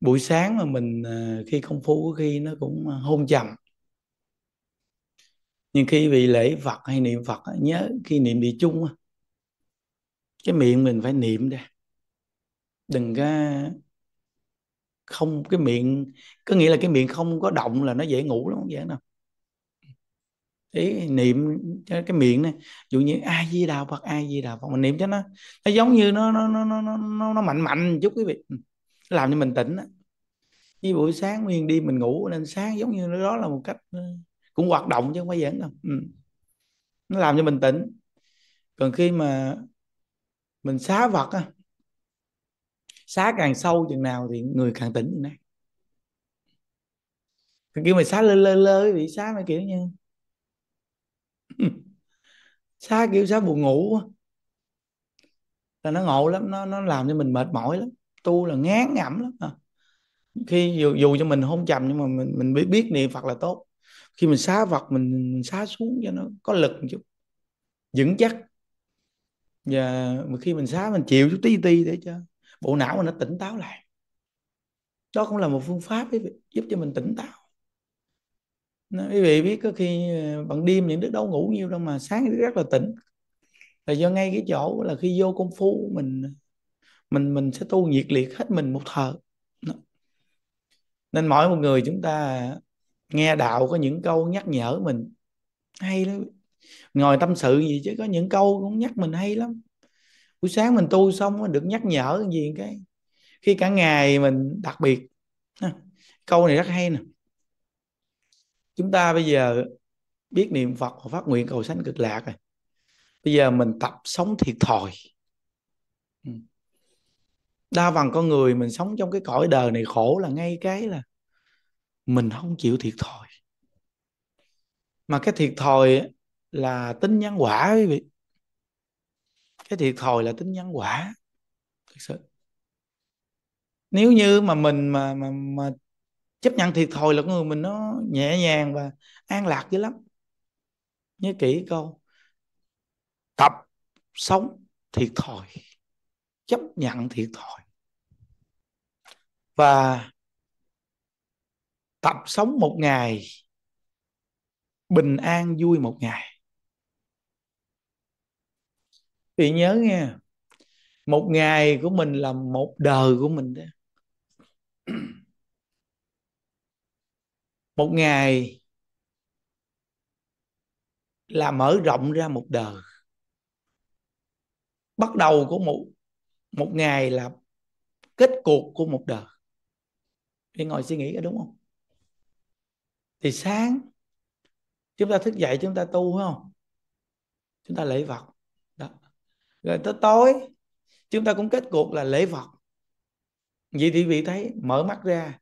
buổi sáng mà mình ờ, khi công phu có khi nó cũng ờ, hôn trầm nhưng khi bị lễ Phật hay niệm Phật nhớ khi niệm địa chung cái miệng mình phải niệm ra đừng có không cái miệng có nghĩa là cái miệng không có động là nó dễ ngủ lắm không dễ đâu ý niệm cho cái miệng này dụ như ai di đà phật ai di đà phật mình niệm cho nó nó giống như nó nó nó nó nó, nó mạnh mạnh một chút quý vị làm cho mình tỉnh như buổi sáng nguyên đi mình ngủ nên sáng giống như đó là một cách ờ, cũng hoạt động chứ không phải giỡn đâu ừ. nó làm cho mình tỉnh còn khi mà mình xá vật á xá càng sâu chừng nào thì người càng tỉnh chừng này còn khi mà xá lơ lơ lơ bị xá nó kiểu như xá kiểu xá buồn ngủ là nó ngộ lắm nó nó làm cho mình mệt mỏi lắm tu là ngán ngẩm lắm à. khi dù, dù cho mình không trầm nhưng mà mình mình biết biết niệm phật là tốt khi mình xá vật mình, mình xá xuống cho nó có lực một chút vững chắc và khi mình xá mình chịu chút tí tí để cho bộ não mình nó tỉnh táo lại đó cũng là một phương pháp ấy, giúp cho mình tỉnh táo quý vị biết có khi ờ, bằng đêm những đứa đâu ngủ nhiều đâu mà sáng rất là tỉnh là do ngay cái chỗ là khi vô công phu mình mình mình sẽ tu nhiệt liệt hết mình một thờ nên mỗi một người chúng ta nghe đạo có những câu nhắc nhở mình hay lắm ngồi tâm sự gì chứ có những câu cũng nhắc mình hay lắm buổi sáng mình tu xong được nhắc nhở gì cái khi cả ngày mình đặc biệt câu này rất hay nè chúng ta bây giờ biết niệm phật và phát nguyện cầu sanh cực lạc rồi bây giờ mình tập sống thiệt thòi đa phần con người mình sống trong cái cõi đời này khổ là ngay cái là mình không chịu thiệt thòi mà cái thiệt thòi là tính nhân quả quý vị cái thiệt thòi là tính nhân quả thực sự nếu như mà mình mà mà, mà chấp nhận thiệt thòi là con người mình nó nhẹ nhàng và an lạc dữ lắm nhớ kỹ câu tập sống thiệt thòi chấp nhận thiệt thòi và tập sống một ngày bình an vui một ngày thì nhớ nha một ngày của mình là một đời của mình đó một ngày là mở rộng ra một đời bắt đầu của một một ngày là kết cuộc của một đời đi ngồi suy nghĩ đúng không thì sáng chúng ta thức dậy chúng ta tu phải không chúng ta lễ vật đó rồi tới tối chúng ta cũng kết cuộc là lễ vật vậy thì vị thấy mở mắt ra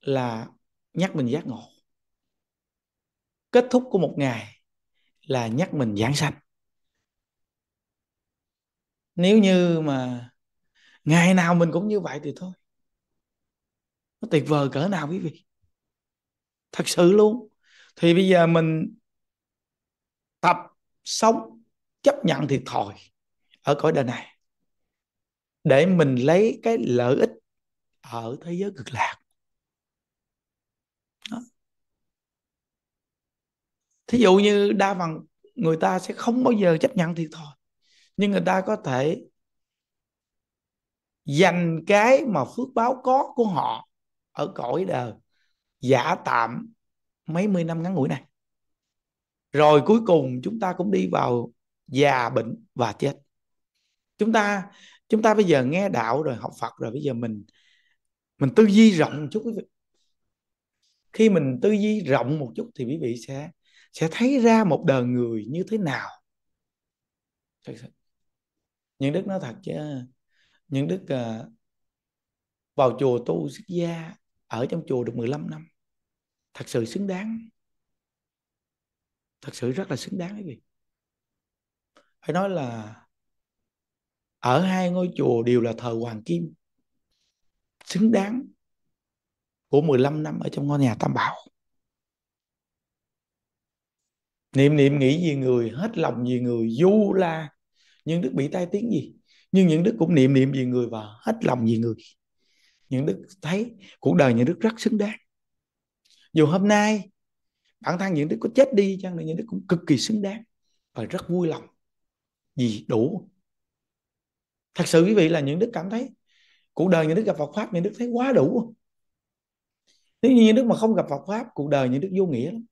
là nhắc mình giác ngộ kết thúc của một ngày là nhắc mình giảng sanh nếu như mà ngày nào mình cũng như vậy thì thôi nó tuyệt vời cỡ nào quý vị thật sự luôn thì bây giờ mình tập sống chấp nhận thiệt thòi ở cõi đời này để mình lấy cái lợi ích ở thế giới cực lạc Đó. thí dụ như đa phần người ta sẽ không bao giờ chấp nhận thiệt thòi nhưng người ta có thể dành cái mà phước báo có của họ ở cõi đời giả tạm mấy mươi năm ngắn ngủi này rồi cuối cùng chúng ta cũng đi vào già bệnh và chết chúng ta chúng ta bây giờ nghe đạo rồi học Phật rồi bây giờ mình mình tư duy rộng một chút quý vị khi mình tư duy rộng một chút thì quý vị sẽ sẽ thấy ra một đời người như thế nào nhưng đức nói thật chứ nhưng đức uh, vào chùa tu xuất gia ở trong chùa được 15 năm thật sự xứng đáng thật sự rất là xứng đáng quý vị phải nói là ở hai ngôi chùa đều là thờ hoàng kim xứng đáng của 15 năm ở trong ngôi nhà Tam Bảo niệm niệm nghĩ gì người hết lòng vì người du la những đức bị tai tiếng gì nhưng những đức cũng niệm niệm vì người và hết lòng vì người những đức thấy cuộc đời những đức rất xứng đáng dù hôm nay bản thân những đức có chết đi chăng nữa những đức cũng cực kỳ xứng đáng và rất vui lòng vì đủ thật sự quý vị là những đức cảm thấy cuộc đời những đức gặp Phật pháp những đức thấy quá đủ nếu như những đức mà không gặp Phật pháp cuộc đời những đức vô nghĩa lắm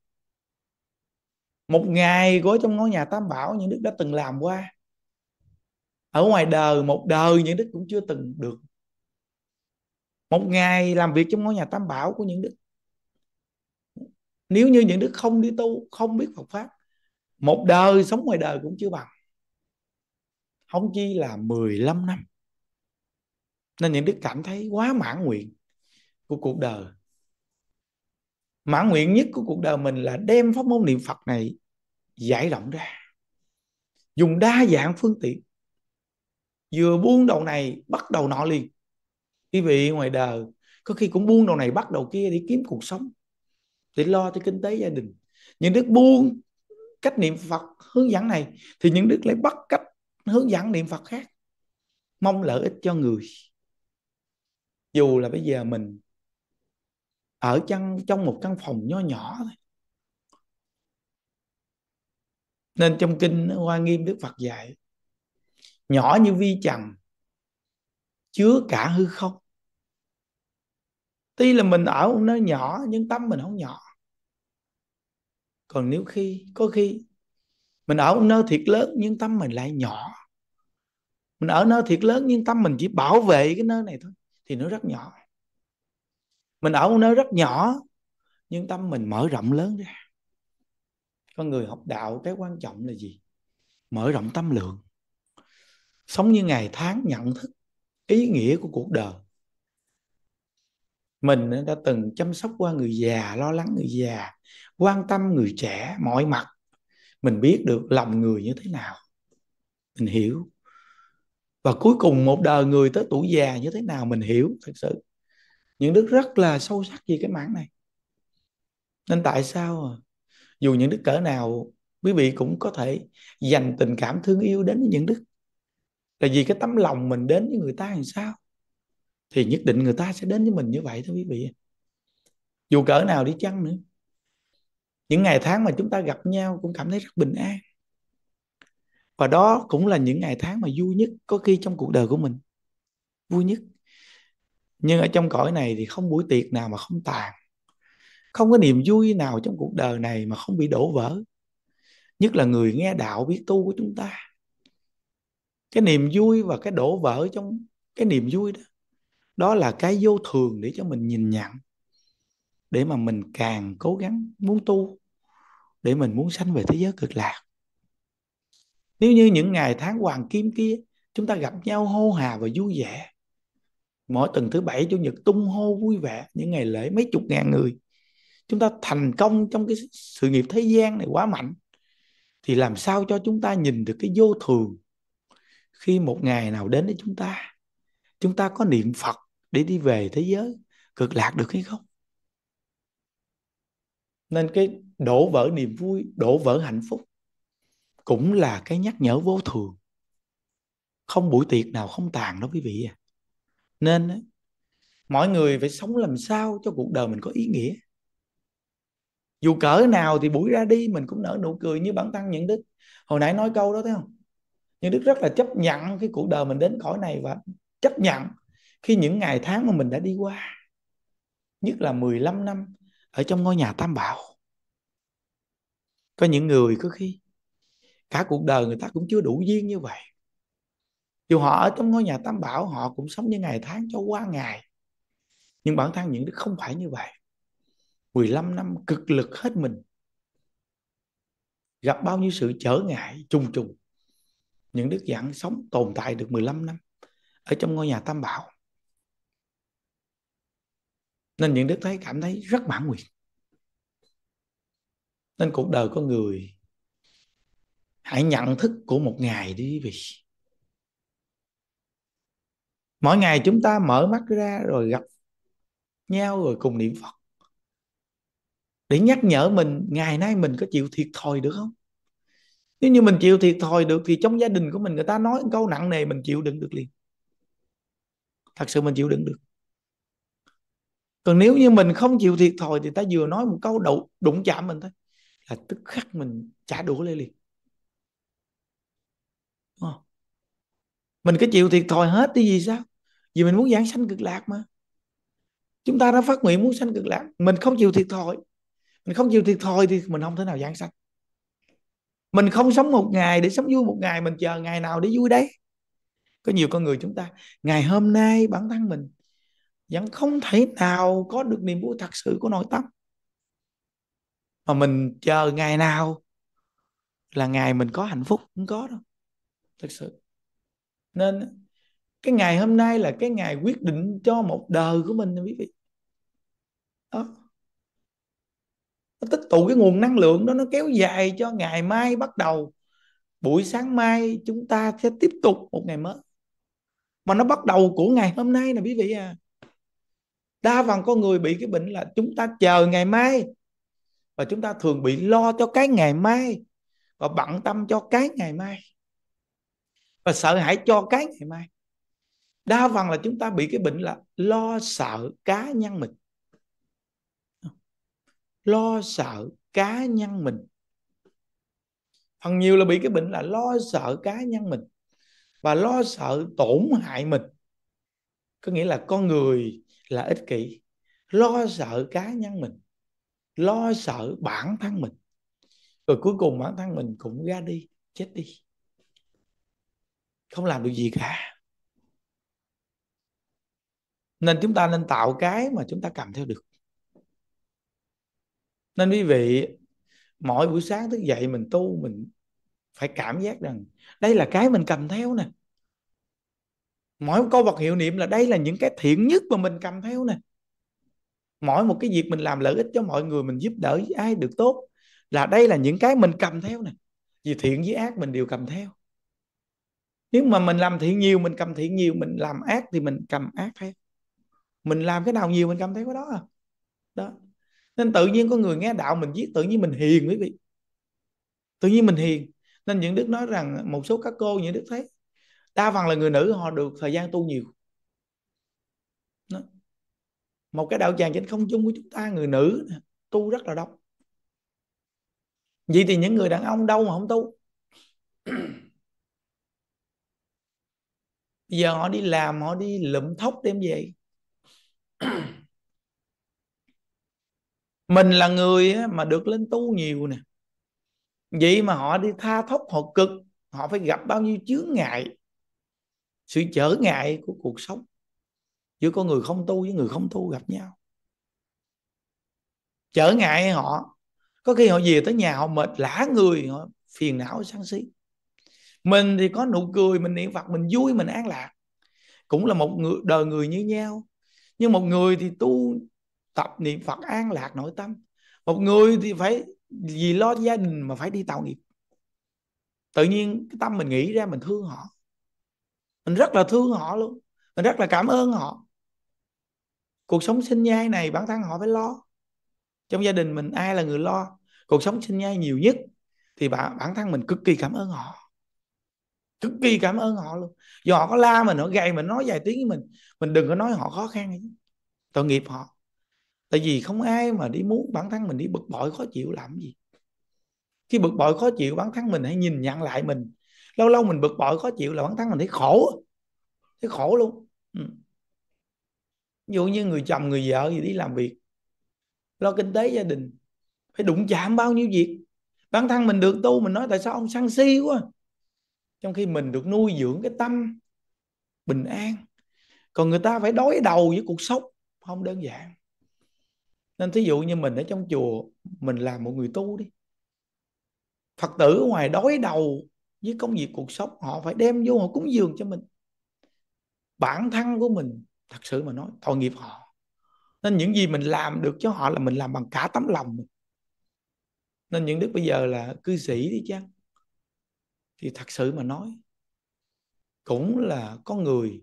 một ngày gói trong ngôi nhà tam bảo những đức đã từng làm qua ở ngoài đời một đời những đức cũng chưa từng được một ngày làm việc trong ngôi nhà tam bảo của những đức nếu như những đức không đi tu không biết Phật pháp một đời sống ngoài đời cũng chưa bằng không chi là 15 năm nên những đức cảm thấy quá mãn nguyện của cuộc đời mãn nguyện nhất của cuộc đời mình là đem pháp môn niệm Phật này giải rộng ra dùng đa dạng phương tiện vừa buông đầu này bắt đầu nọ liền quý vị ngoài đời có khi cũng buông đầu này bắt đầu kia để kiếm cuộc sống để lo cho kinh tế gia đình những đức buông cách niệm phật hướng dẫn này thì những đức lại bắt cách hướng dẫn niệm phật khác mong lợi ích cho người dù là bây giờ mình ở trong trong một căn phòng nho nhỏ thôi nên trong kinh hoa nghiêm đức phật dạy nhỏ như vi trần chứa cả hư không tuy là mình ở một nơi nhỏ nhưng tâm mình không nhỏ còn nếu khi có khi mình ở một nơi thiệt lớn nhưng tâm mình lại nhỏ mình ở nơi thiệt lớn nhưng tâm mình chỉ bảo vệ cái nơi này thôi thì nó rất nhỏ mình ở một nơi rất nhỏ nhưng tâm mình mở rộng lớn ra con người học đạo cái quan trọng là gì mở rộng tâm lượng sống như ngày tháng nhận thức ý nghĩa của cuộc đời mình đã từng chăm sóc qua người già lo lắng người già quan tâm người trẻ mọi mặt mình biết được lòng người như thế nào mình hiểu và cuối cùng một đời người tới tuổi già như thế nào mình hiểu thật sự những đức rất là sâu sắc về cái mảng này nên tại sao à? dù những đức cỡ nào quý vị cũng có thể dành tình cảm thương yêu đến những đức là vì cái tấm lòng mình đến với người ta làm sao thì nhất định người ta sẽ đến với mình như vậy thôi quý vị dù cỡ nào đi chăng nữa những ngày tháng mà chúng ta gặp nhau cũng cảm thấy rất bình an và đó cũng là những ngày tháng mà vui nhất có khi trong cuộc đời của mình vui nhất nhưng ở trong cõi này thì không buổi tiệc nào mà không tàn không có niềm vui nào trong cuộc đời này mà không bị đổ vỡ nhất là người nghe đạo biết tu của chúng ta cái niềm vui và cái đổ vỡ trong cái niềm vui đó đó là cái vô thường để cho mình nhìn nhận để mà mình càng cố gắng muốn tu để mình muốn sanh về thế giới cực lạc nếu như những ngày tháng hoàng kim kia chúng ta gặp nhau hô hà và vui vẻ mỗi tuần thứ bảy chủ nhật tung hô vui vẻ những ngày lễ mấy chục ngàn người chúng ta thành công trong cái sự nghiệp thế gian này quá mạnh thì làm sao cho chúng ta nhìn được cái vô thường khi một ngày nào đến với chúng ta chúng ta có niệm phật để đi về thế giới cực lạc được hay không nên cái đổ vỡ niềm vui đổ vỡ hạnh phúc cũng là cái nhắc nhở vô thường không buổi tiệc nào không tàn đó quý vị à nên mọi người phải sống làm sao cho cuộc đời mình có ý nghĩa dù cỡ nào thì buổi ra đi mình cũng nở nụ cười như bản tăng nhận đức hồi nãy nói câu đó thấy không nhưng đức rất là chấp nhận cái cuộc đời mình đến cõi này và chấp nhận khi những ngày tháng mà mình đã đi qua nhất là 15 năm ở trong ngôi nhà tam bảo có những người có khi cả cuộc đời người ta cũng chưa đủ duyên như vậy dù họ ở trong ngôi nhà tam bảo họ cũng sống như ngày tháng cho qua ngày nhưng bản thân những đức không phải như vậy 15 năm cực lực hết mình gặp bao nhiêu sự trở ngại trùng trùng những đức giảng sống tồn tại được 15 năm ở trong ngôi nhà Tam Bảo. Nên những đức thấy cảm thấy rất mãn nguyện. Nên cuộc đời con người hãy nhận thức của một ngày đi quý vị. Mỗi ngày chúng ta mở mắt ra rồi gặp nhau rồi cùng niệm Phật. Để nhắc nhở mình ngày nay mình có chịu thiệt thòi được không? nếu như mình chịu thiệt thòi được thì trong gia đình của mình người ta nói câu nặng nề mình chịu đựng được liền thật sự mình chịu đựng được còn nếu như mình không chịu thiệt thòi thì ta vừa nói một câu đụng, đụng chạm mình thôi là tức khắc mình trả đũa lên liền ờ. mình cứ chịu thiệt thòi hết đi gì sao vì mình muốn giảng sanh cực lạc mà chúng ta đã phát nguyện muốn sanh cực lạc mình không chịu thiệt thòi mình không chịu thiệt thòi thì mình không thể nào giảng sanh mình không sống một ngày để sống vui một ngày mình chờ ngày nào để vui đấy có nhiều con người chúng ta ngày hôm nay bản thân mình vẫn không thể nào có được niềm vui thật sự của nội tâm mà mình chờ ngày nào là ngày mình có hạnh phúc không có đâu thật sự nên cái ngày hôm nay là cái ngày quyết định cho một đời của mình quý vị đó nó tích tụ cái nguồn năng lượng đó nó kéo dài cho ngày mai bắt đầu buổi sáng mai chúng ta sẽ tiếp tục một ngày mới mà nó bắt đầu của ngày hôm nay nè quý vị à đa phần con người bị cái bệnh là chúng ta chờ ngày mai và chúng ta thường bị lo cho cái ngày mai và bận tâm cho cái ngày mai và sợ hãi cho cái ngày mai đa phần là chúng ta bị cái bệnh là lo sợ cá nhân mình lo sợ cá nhân mình phần nhiều là bị cái bệnh là lo sợ cá nhân mình và lo sợ tổn hại mình có nghĩa là con người là ích kỷ lo sợ cá nhân mình lo sợ bản thân mình rồi cuối cùng bản thân mình cũng ra đi chết đi không làm được gì cả nên chúng ta nên tạo cái mà chúng ta cầm theo được nên quý vị mỗi buổi sáng thức dậy mình tu mình phải cảm giác rằng đây là cái mình cầm theo nè mỗi một câu vật hiệu niệm là đây là những cái thiện nhất mà mình cầm theo nè mỗi một cái việc mình làm lợi ích cho mọi người mình giúp đỡ ai được tốt là đây là những cái mình cầm theo nè vì thiện với ác mình đều cầm theo nếu mà mình làm thiện nhiều mình cầm thiện nhiều mình làm ác thì mình cầm ác theo mình làm cái nào nhiều mình cầm theo cái đó à đó nên tự nhiên có người nghe đạo mình viết tự nhiên mình hiền quý vị tự nhiên mình hiền nên những đức nói rằng một số các cô những đức thấy đa phần là người nữ họ được thời gian tu nhiều Đó. một cái đạo tràng trên không chung của chúng ta người nữ tu rất là đông vậy thì những người đàn ông đâu mà không tu giờ họ đi làm họ đi lụm thóc đem về mình là người mà được lên tu nhiều nè vậy mà họ đi tha thóc họ cực họ phải gặp bao nhiêu chướng ngại sự trở ngại của cuộc sống giữa con người không tu với người không tu gặp nhau trở ngại họ có khi họ về tới nhà họ mệt lã người họ phiền não sáng xí mình thì có nụ cười mình niệm phật mình vui mình an lạc cũng là một người đời người như nhau nhưng một người thì tu tập niệm phật an lạc nội tâm một người thì phải vì lo gia đình mà phải đi tạo nghiệp tự nhiên cái tâm mình nghĩ ra mình thương họ mình rất là thương họ luôn mình rất là cảm ơn họ cuộc sống sinh nhai này bản thân họ phải lo trong gia đình mình ai là người lo cuộc sống sinh nhai nhiều nhất thì bản, bản thân mình cực kỳ cảm ơn họ cực kỳ cảm ơn họ luôn do họ có la mình họ gầy mình nói vài tiếng với mình mình đừng có nói họ khó khăn tội nghiệp họ tại vì không ai mà đi muốn bản thân mình đi bực bội khó chịu làm gì khi bực bội khó chịu bản thân mình hãy nhìn nhận lại mình lâu lâu mình bực bội khó chịu là bản thân mình thấy khổ thấy khổ luôn ừ. ví dụ như người chồng người vợ gì đi làm việc lo kinh tế gia đình phải đụng chạm bao nhiêu việc bản thân mình được tu mình nói tại sao ông sang si quá trong khi mình được nuôi dưỡng cái tâm bình an còn người ta phải đối đầu với cuộc sống không đơn giản nên thí dụ như mình ở trong chùa mình làm một người tu đi phật tử ngoài đối đầu với công việc cuộc sống họ phải đem vô họ cúng dường cho mình bản thân của mình thật sự mà nói tội nghiệp họ nên những gì mình làm được cho họ là mình làm bằng cả tấm lòng mình. nên những đức bây giờ là cư sĩ đi chăng thì thật sự mà nói cũng là có người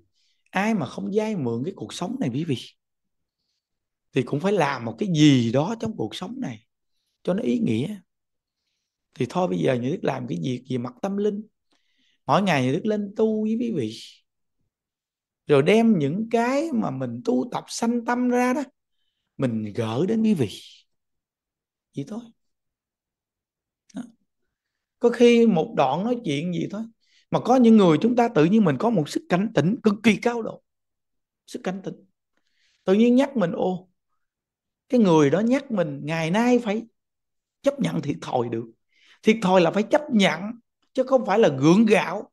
ai mà không dai mượn cái cuộc sống này quý vị thì cũng phải làm một cái gì đó trong cuộc sống này cho nó ý nghĩa thì thôi bây giờ như đức làm cái việc gì mặt tâm linh mỗi ngày như đức lên tu với quý vị rồi đem những cái mà mình tu tập sanh tâm ra đó mình gỡ đến quý vị vậy thôi đó. có khi một đoạn nói chuyện gì thôi mà có những người chúng ta tự nhiên mình có một sức cảnh tỉnh cực kỳ cao độ sức cảnh tỉnh tự nhiên nhắc mình ô cái người đó nhắc mình ngày nay phải chấp nhận thiệt thòi được thiệt thòi là phải chấp nhận chứ không phải là gượng gạo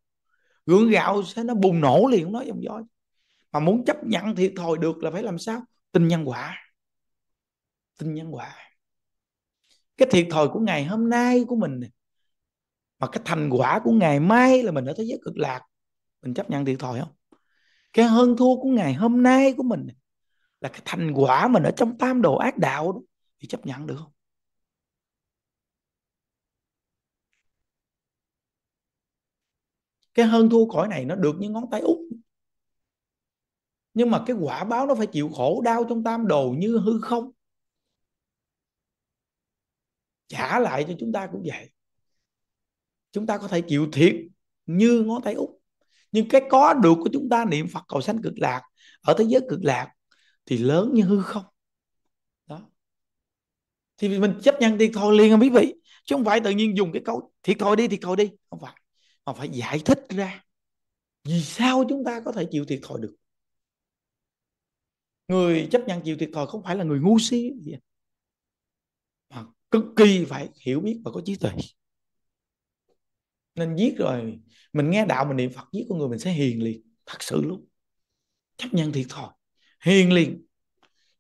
gượng gạo sẽ nó bùng nổ liền nói dòng dõi mà muốn chấp nhận thiệt thòi được là phải làm sao tin nhân quả tin nhân quả cái thiệt thòi của ngày hôm nay của mình mà cái thành quả của ngày mai là mình ở thế giới cực lạc mình chấp nhận thiệt thòi không cái hơn thua của ngày hôm nay của mình là cái thành quả mình ở trong tam đồ ác đạo đó, thì chấp nhận được không cái hơn thua cõi này nó được như ngón tay út nhưng mà cái quả báo nó phải chịu khổ đau trong tam đồ như hư không trả lại cho chúng ta cũng vậy chúng ta có thể chịu thiệt như ngón tay út nhưng cái có được của chúng ta niệm phật cầu sanh cực lạc ở thế giới cực lạc thì lớn như hư không đó thì mình chấp nhận thiệt thôi liền không quý vị chứ không phải tự nhiên dùng cái câu thiệt thôi đi thiệt thôi đi không phải mà phải giải thích ra vì sao chúng ta có thể chịu thiệt thòi được người chấp nhận chịu thiệt thòi không phải là người ngu si mà cực kỳ phải hiểu biết và có trí tuệ nên giết rồi mình nghe đạo mình niệm phật giết con người mình sẽ hiền liền thật sự luôn chấp nhận thiệt thòi hiền liền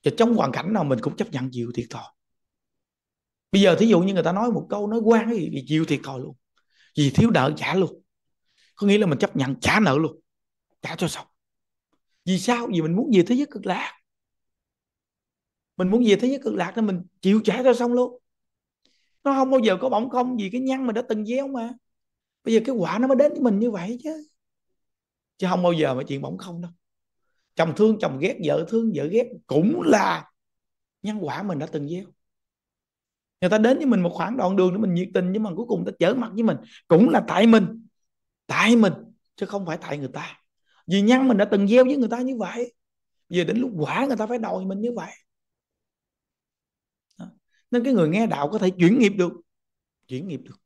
và trong hoàn cảnh nào mình cũng chấp nhận chịu thiệt thòi bây giờ thí dụ như người ta nói một câu nói quan gì thì chịu thiệt thòi luôn vì thiếu nợ trả luôn có nghĩa là mình chấp nhận trả nợ luôn trả cho xong vì sao vì mình muốn về thế giới cực lạc mình muốn về thế giới cực lạc nên mình chịu trả cho xong luôn nó không bao giờ có bỗng không vì cái nhân mà đã từng gieo mà bây giờ cái quả nó mới đến với mình như vậy chứ chứ không bao giờ mà chuyện bỗng không đâu chồng thương chồng ghét vợ thương vợ ghét cũng là nhân quả mình đã từng gieo người ta đến với mình một khoảng đoạn đường để mình nhiệt tình nhưng mà cuối cùng ta trở mặt với mình cũng là tại mình tại mình chứ không phải tại người ta vì nhân mình đã từng gieo với người ta như vậy về đến lúc quả người ta phải đòi mình như vậy nên cái người nghe đạo có thể chuyển nghiệp được chuyển nghiệp được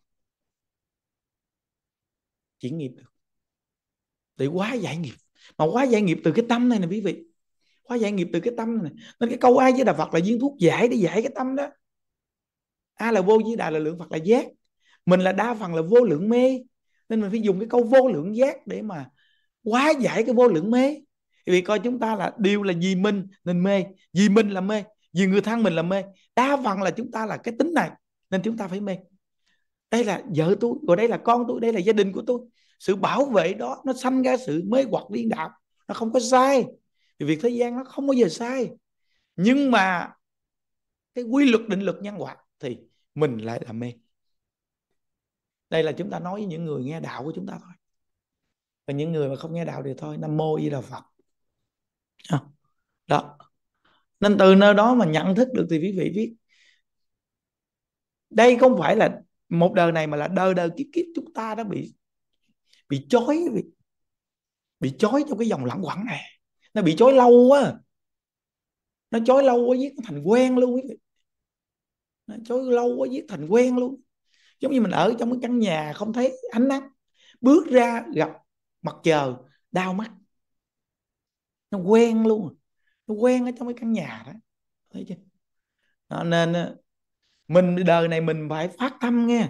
chuyển nghiệp được để quá giải nghiệp mà quá giải nghiệp từ cái tâm này nè quý vị quá giải nghiệp từ cái tâm này nên cái câu ai với đà phật là viên thuốc giải để giải cái tâm đó a là vô với đà là lượng phật là giác mình là đa phần là vô lượng mê nên mình phải dùng cái câu vô lượng giác để mà quá giải cái vô lượng mê vì coi chúng ta là điều là vì mình nên mê vì mình là mê vì người thân mình là mê đa phần là chúng ta là cái tính này nên chúng ta phải mê đây là vợ tôi rồi đây là con tôi đây là gia đình của tôi sự bảo vệ đó nó sanh ra sự mê hoặc điên đạo nó không có sai vì việc thế gian nó không bao giờ sai nhưng mà cái quy luật định luật nhân quả thì mình lại là mê đây là chúng ta nói với những người nghe đạo của chúng ta thôi và những người mà không nghe đạo thì thôi nam mô di đà phật à, đó nên từ nơi đó mà nhận thức được thì quý vị biết đây không phải là một đời này mà là đời đời kiếp kiếp chúng ta đã bị bị chói bị, bị chói trong cái dòng lãng quẩn này nó bị chói lâu quá nó chói lâu quá giết thành quen luôn ấy. nó chói lâu quá giết thành quen luôn giống như mình ở trong cái căn nhà không thấy ánh nắng bước ra gặp mặt trời đau mắt nó quen luôn nó quen ở trong cái căn nhà đó thấy chưa đó, nên mình đời này mình phải phát tâm nghe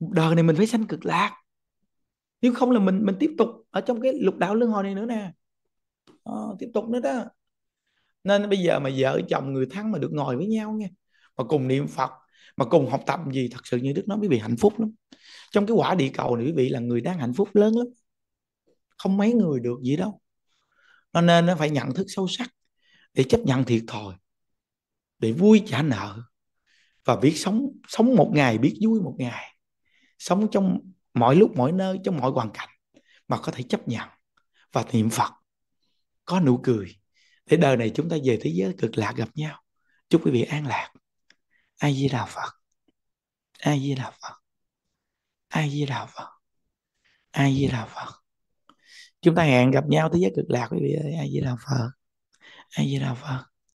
đời này mình phải sanh cực lạc nếu không là mình mình tiếp tục ở trong cái lục đạo luân hồi này nữa nè à, tiếp tục nữa đó nên bây giờ mà vợ chồng người thân mà được ngồi với nhau nghe mà cùng niệm phật mà cùng học tập gì thật sự như đức nói quý vị hạnh phúc lắm trong cái quả địa cầu này quý vị là người đang hạnh phúc lớn lắm không mấy người được gì đâu nó nên nó phải nhận thức sâu sắc để chấp nhận thiệt thòi để vui trả nợ và biết sống sống một ngày biết vui một ngày sống trong mọi lúc mọi nơi trong mọi hoàn cảnh mà có thể chấp nhận và niệm phật có nụ cười để đời này chúng ta về thế giới cực lạc gặp nhau chúc quý vị an lạc ai di đà phật ai di đà phật ai di đà phật ai di đà phật chúng ta hẹn gặp nhau thế giới cực lạc quý vị ai di đà phật ai di đà phật